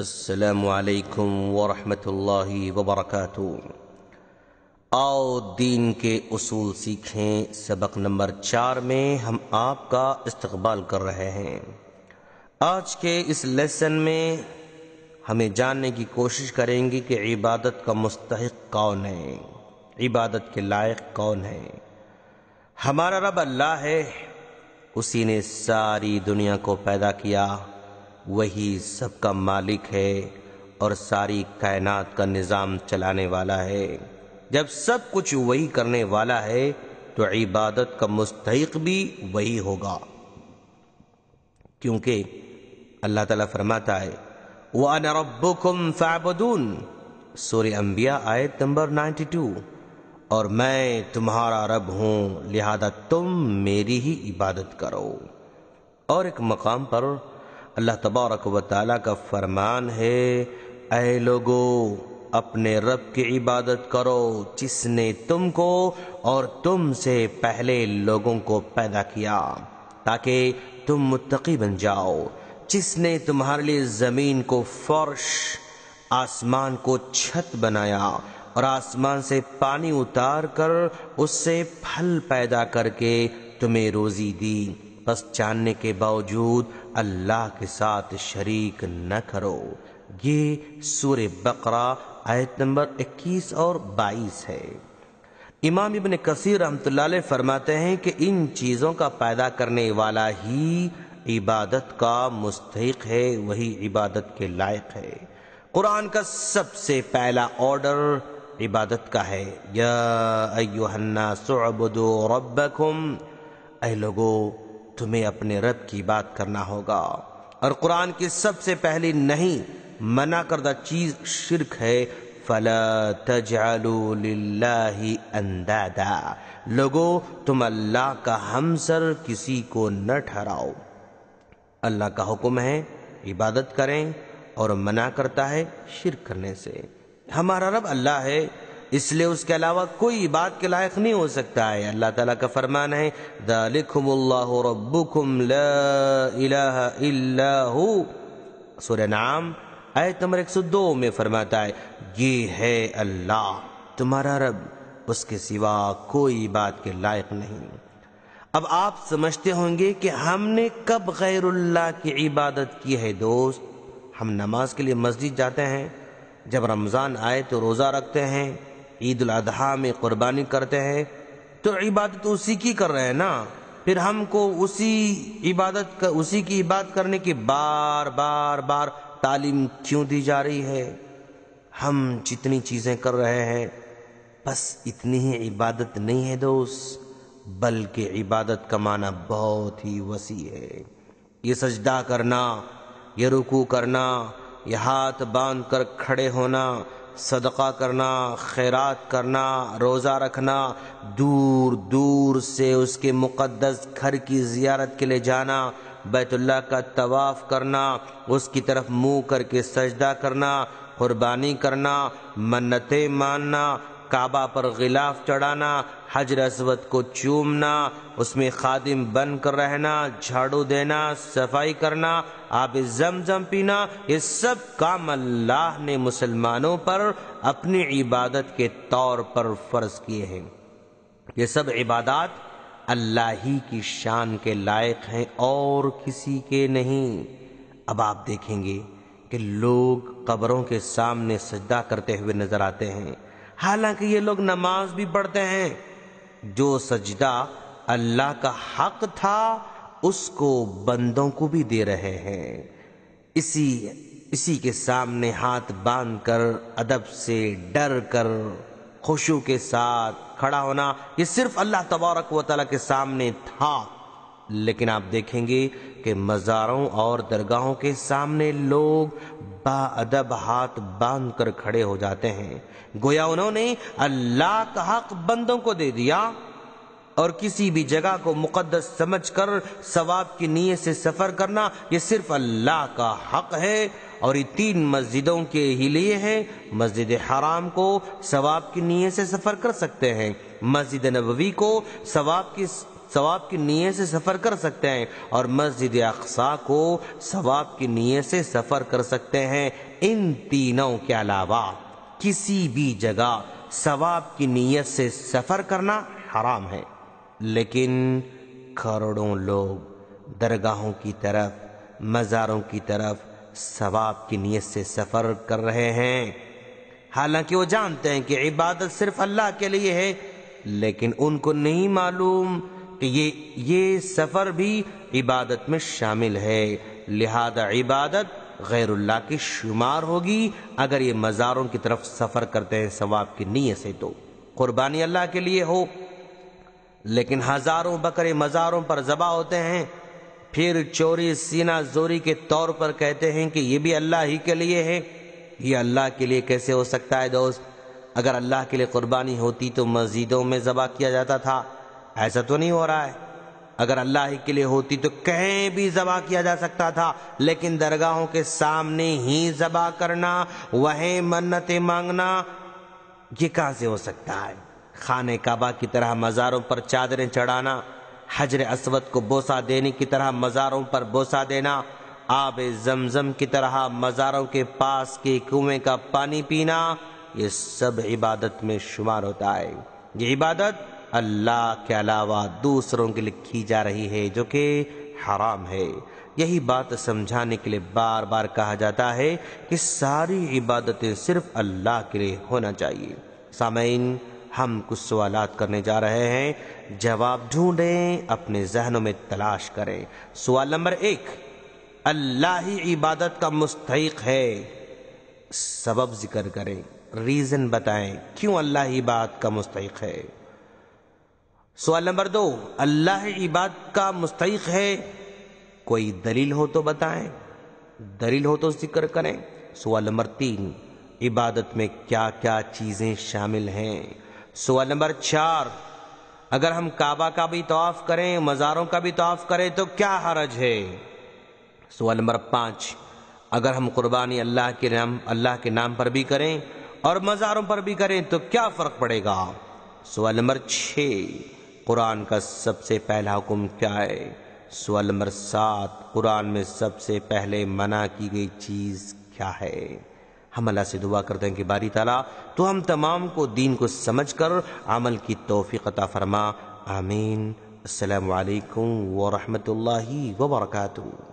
السلام علیکم ورحمۃ اللہ وبرکاتہ آؤ دین کے اصول سیکھیں سبق نمبر چار میں ہم آپ کا استقبال کر رہے ہیں آج کے اس لیسن میں ہمیں جاننے کی کوشش کریں گے کہ عبادت کا مستحق کون ہے عبادت کے لائق کون ہے ہمارا رب اللہ ہے اسی نے ساری دنیا کو پیدا کیا وہی سب کا مالک ہے اور ساری کائنات کا نظام چلانے والا ہے جب سب کچھ وہی کرنے والا ہے تو عبادت کا مستحق بھی وہی ہوگا کیونکہ اللہ تعالیٰ فرماتا ہے رَبُّكُمْ فَعْبَدُونَ سورہ انبیاء آیت نمبر نائنٹی ٹو اور میں تمہارا رب ہوں لہذا تم میری ہی عبادت کرو اور ایک مقام پر اللہ تبارک و تعالیٰ کا فرمان ہے اے لوگو اپنے رب کی عبادت کرو جس نے تم کو اور تم سے پہلے لوگوں کو پیدا کیا تاکہ تم متقی بن جاؤ جس نے تمہارے لیے زمین کو فرش آسمان کو چھت بنایا اور آسمان سے پانی اتار کر اس سے پھل پیدا کر کے تمہیں روزی دی پس جاننے کے باوجود اللہ کے ساتھ شریک نہ کرو یہ سور بقرہ آیت نمبر اکیس اور بائیس ہے امام ابن کثیر رحمت اللہ علیہ فرماتے ہیں کہ ان چیزوں کا پیدا کرنے والا ہی عبادت کا مستحق ہے وہی عبادت کے لائق ہے قرآن کا سب سے پہلا آرڈر عبادت کا ہے یا ربکم اے لوگو تمہیں اپنے رب کی بات کرنا ہوگا اور قرآن کی سب سے پہلی نہیں منع کردہ چیز شرک ہے لوگو تم اللہ کا ہمسر کسی کو نہ ٹھہراؤ اللہ کا حکم ہے عبادت کریں اور منع کرتا ہے شرک کرنے سے ہمارا رب اللہ ہے اس لیے اس کے علاوہ کوئی بات کے لائق نہیں ہو سکتا ہے اللہ تعالیٰ کا فرمان ہے ذالکم اللہ اللہ ربکم لا الہ الا ہو سورہ آیت نمبر میں فرماتا ہے ہے یہ تمہارا رب اس کے سوا کوئی بات کے لائق نہیں اب آپ سمجھتے ہوں گے کہ ہم نے کب غیر اللہ کی عبادت کی ہے دوست ہم نماز کے لیے مسجد جاتے ہیں جب رمضان آئے تو روزہ رکھتے ہیں عید الادحا میں قربانی کرتے ہیں تو عبادت اسی کی کر رہے ہیں نا پھر ہم کو اسی عبادت اسی کی عبادت کرنے کی بار بار بار تعلیم کیوں دی ہے ہم جتنی چیزیں کر رہے ہیں بس اتنی ہی عبادت نہیں ہے دوست بلکہ عبادت کا معنی بہت ہی وسیع ہے یہ سجدہ کرنا یہ رکو کرنا یہ ہاتھ باندھ کر کھڑے ہونا صدقہ کرنا خیرات کرنا روزہ رکھنا دور دور سے اس کے مقدس گھر کی زیارت کے لئے جانا بیت اللہ کا طواف کرنا اس کی طرف منہ کر کے سجدہ کرنا قربانی کرنا منتیں ماننا کعبہ پر غلاف چڑھانا حجر اسود کو چومنا اس میں خادم بن کر رہنا جھاڑو دینا صفائی کرنا آب زمزم پینا یہ سب کام اللہ نے مسلمانوں پر اپنی عبادت کے طور پر فرض کیے ہیں یہ سب عبادات اللہ ہی کی شان کے لائق ہیں اور کسی کے نہیں اب آپ دیکھیں گے کہ لوگ قبروں کے سامنے سجدہ کرتے ہوئے نظر آتے ہیں حالانکہ یہ لوگ نماز بھی پڑھتے ہیں جو سجدہ اللہ کا حق تھا اس کو بندوں کو بھی دے رہے ہیں اسی اسی کے سامنے ہاتھ باندھ کر ادب سے ڈر کر خوشو کے ساتھ کھڑا ہونا یہ صرف اللہ تبارک و تعالیٰ کے سامنے تھا لیکن آپ دیکھیں گے کہ مزاروں اور درگاہوں کے سامنے لوگ با ادب ہاتھ باندھ کر کھڑے ہو جاتے ہیں گویا انہوں نے اللہ کا حق بندوں کو دے دیا اور کسی بھی جگہ کو مقدس سمجھ کر ثواب کی نیے سے سفر کرنا یہ صرف اللہ کا حق ہے اور یہ تین مسجدوں کے ہی لیے ہے مسجد حرام کو ثواب کی نیے سے سفر کر سکتے ہیں مسجد نبوی کو ثواب کی ثواب کی نیت سے سفر کر سکتے ہیں اور مسجد اقسا کو ثواب کی نیت سے سفر کر سکتے ہیں ان تینوں کے علاوہ کسی بھی جگہ ثواب کی نیت سے سفر کرنا حرام ہے لیکن کروڑوں لوگ درگاہوں کی طرف مزاروں کی طرف ثواب کی نیت سے سفر کر رہے ہیں حالانکہ وہ جانتے ہیں کہ عبادت صرف اللہ کے لیے ہے لیکن ان کو نہیں معلوم کہ یہ سفر بھی عبادت میں شامل ہے لہذا عبادت غیر اللہ کی شمار ہوگی اگر یہ مزاروں کی طرف سفر کرتے ہیں ثواب کی نیت سے تو قربانی اللہ کے لیے ہو لیکن ہزاروں بکرے مزاروں پر ذبح ہوتے ہیں پھر چوری سینہ زوری کے طور پر کہتے ہیں کہ یہ بھی اللہ ہی کے لیے ہے یہ اللہ کے لیے کیسے ہو سکتا ہے دوست اگر اللہ کے لیے قربانی ہوتی تو مزیدوں میں ذبح کیا جاتا تھا ایسا تو نہیں ہو رہا ہے اگر اللہ ہی کے لیے ہوتی تو کہیں بھی ذبح کیا جا سکتا تھا لیکن درگاہوں کے سامنے ہی زبا کرنا وہیں منتیں مانگنا یہ کہاں سے ہو سکتا ہے خانے کعبہ کی طرح مزاروں پر چادریں چڑھانا حجر اسود کو بوسا دینے کی طرح مزاروں پر بوسا دینا آب زمزم کی طرح مزاروں کے پاس کے کنویں کا پانی پینا یہ سب عبادت میں شمار ہوتا ہے یہ عبادت اللہ کے علاوہ دوسروں کے لکھی جا رہی ہے جو کہ حرام ہے یہی بات سمجھانے کے لیے بار بار کہا جاتا ہے کہ ساری عبادتیں صرف اللہ کے لیے ہونا چاہیے سامعین ہم کچھ سوالات کرنے جا رہے ہیں جواب ڈھونڈیں اپنے ذہنوں میں تلاش کریں سوال نمبر ایک اللہ ہی عبادت کا مستحق ہے سبب ذکر کریں ریزن بتائیں کیوں اللہ ہی عبادت کا مستحق ہے سوال نمبر دو اللہ عباد کا مستحق ہے کوئی دلیل ہو تو بتائیں دلیل ہو تو ذکر کریں سوال نمبر تین عبادت میں کیا کیا چیزیں شامل ہیں سوال نمبر چار اگر ہم کعبہ کا بھی طواف کریں مزاروں کا بھی طواف کریں تو کیا حرج ہے سوال نمبر پانچ اگر ہم قربانی اللہ کے نام اللہ کے نام پر بھی کریں اور مزاروں پر بھی کریں تو کیا فرق پڑے گا سوال نمبر چھ قرآن کا سب سے پہلا حکم کیا ہے سوال نمبر سات قرآن میں سب سے پہلے منع کی گئی چیز کیا ہے ہم اللہ سے دعا کر دیں کہ باری تعالیٰ تو ہم تمام کو دین کو سمجھ کر عمل کی توفیق عطا فرما آمین السلام علیکم ورحمۃ اللہ وبرکاتہ